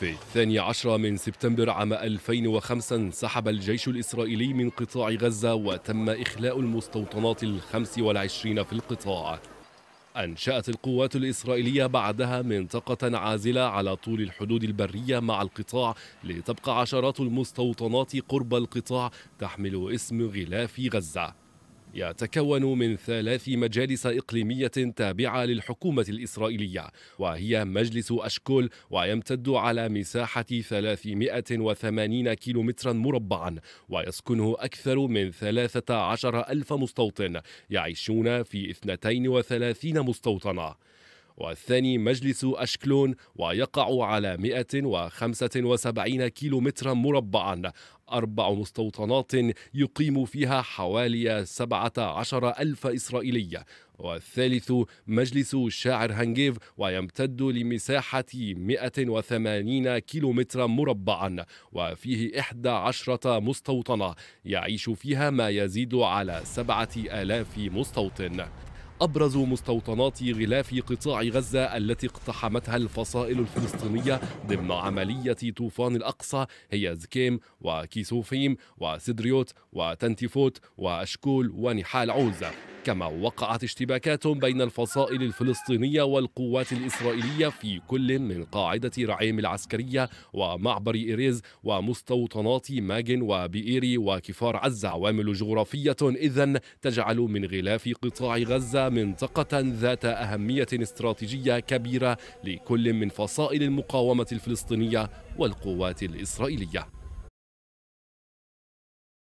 في الثاني عشر من سبتمبر عام 2005 انسحب الجيش الإسرائيلي من قطاع غزة وتم إخلاء المستوطنات الخمس والعشرين في القطاع أنشأت القوات الإسرائيلية بعدها منطقة عازلة على طول الحدود البرية مع القطاع لتبقى عشرات المستوطنات قرب القطاع تحمل اسم غلاف غزة يتكون من ثلاث مجالس إقليمية تابعة للحكومة الإسرائيلية وهي مجلس أشكول ويمتد على مساحة 380 كيلومترا مربعا ويسكنه أكثر من 13 ألف مستوطن يعيشون في 32 مستوطنة والثاني مجلس أشكلون ويقع على 175 كيلومترا مربعا أربع مستوطنات يقيم فيها حوالي 17 ألف إسرائيلي والثالث مجلس شاعر هانجيف ويمتد لمساحة 180 كيلومترا مربعا وفيه 11 مستوطنة يعيش فيها ما يزيد على 7000 مستوطن أبرز مستوطنات غلاف قطاع غزة التي اقتحمتها الفصائل الفلسطينية ضمن عملية طوفان الأقصى هي زكيم وكيسوفيم وسدريوت وتنتيفوت وأشكول ونحال عوز كما وقعت اشتباكات بين الفصائل الفلسطينية والقوات الإسرائيلية في كل من قاعدة رعيم العسكرية ومعبر إيريز ومستوطنات ماجن وبئيري وكفار عزة عوامل جغرافية إذا تجعل من غلاف قطاع غزة منطقة ذات أهمية استراتيجية كبيرة لكل من فصائل المقاومة الفلسطينية والقوات الإسرائيلية